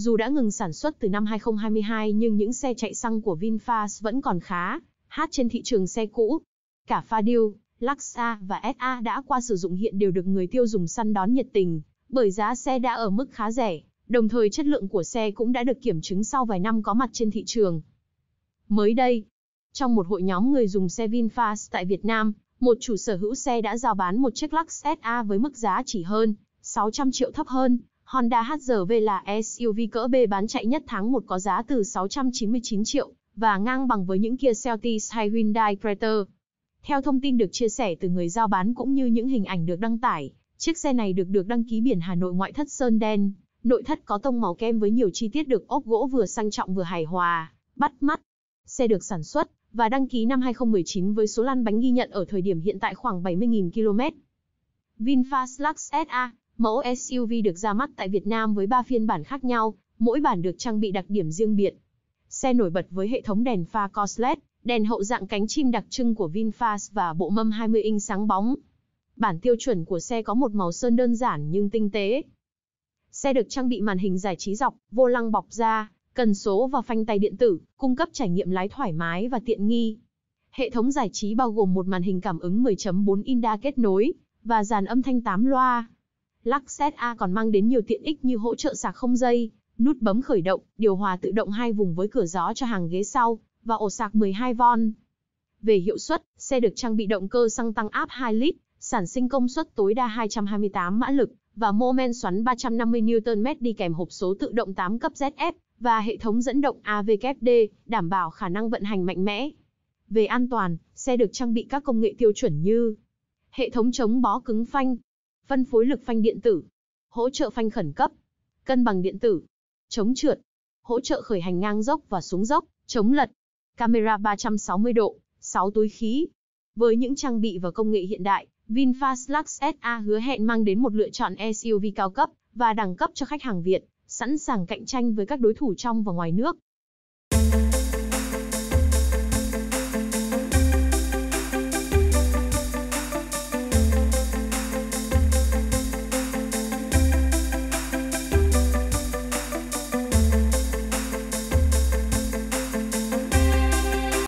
Dù đã ngừng sản xuất từ năm 2022 nhưng những xe chạy xăng của VinFast vẫn còn khá hát trên thị trường xe cũ. Cả Fadil, Luxa và SA đã qua sử dụng hiện đều được người tiêu dùng săn đón nhiệt tình, bởi giá xe đã ở mức khá rẻ, đồng thời chất lượng của xe cũng đã được kiểm chứng sau vài năm có mặt trên thị trường. Mới đây, trong một hội nhóm người dùng xe VinFast tại Việt Nam, một chủ sở hữu xe đã giao bán một chiếc Lux SA với mức giá chỉ hơn 600 triệu thấp hơn Honda HRV là SUV cỡ B bán chạy nhất tháng 1 có giá từ 699 triệu và ngang bằng với những Kia Celtis hay Hyundai Creta. Theo thông tin được chia sẻ từ người giao bán cũng như những hình ảnh được đăng tải, chiếc xe này được được đăng ký biển Hà Nội ngoại thất sơn đen, nội thất có tông màu kem với nhiều chi tiết được ốp gỗ vừa sang trọng vừa hài hòa, bắt mắt. Xe được sản xuất và đăng ký năm 2019 với số lăn bánh ghi nhận ở thời điểm hiện tại khoảng 70.000 km. VinFast Lux SA Mẫu SUV được ra mắt tại Việt Nam với 3 phiên bản khác nhau, mỗi bản được trang bị đặc điểm riêng biệt. Xe nổi bật với hệ thống đèn pha cos đèn hậu dạng cánh chim đặc trưng của VinFast và bộ mâm 20 inch sáng bóng. Bản tiêu chuẩn của xe có một màu sơn đơn giản nhưng tinh tế. Xe được trang bị màn hình giải trí dọc, vô lăng bọc da, cần số và phanh tay điện tử, cung cấp trải nghiệm lái thoải mái và tiện nghi. Hệ thống giải trí bao gồm một màn hình cảm ứng 10.4 inch đa kết nối và dàn âm thanh 8 loa. Luxet A còn mang đến nhiều tiện ích như hỗ trợ sạc không dây, nút bấm khởi động, điều hòa tự động hai vùng với cửa gió cho hàng ghế sau và ổ sạc 12V. Về hiệu suất, xe được trang bị động cơ xăng tăng áp 2 lít, sản sinh công suất tối đa 228 mã lực và mô men xoắn 350 Nm đi kèm hộp số tự động 8 cấp ZF và hệ thống dẫn động AVKD, đảm bảo khả năng vận hành mạnh mẽ. Về an toàn, xe được trang bị các công nghệ tiêu chuẩn như hệ thống chống bó cứng phanh, phân phối lực phanh điện tử, hỗ trợ phanh khẩn cấp, cân bằng điện tử, chống trượt, hỗ trợ khởi hành ngang dốc và xuống dốc, chống lật, camera 360 độ, 6 túi khí. Với những trang bị và công nghệ hiện đại, VinFast Lux SA hứa hẹn mang đến một lựa chọn SUV cao cấp và đẳng cấp cho khách hàng Việt, sẵn sàng cạnh tranh với các đối thủ trong và ngoài nước.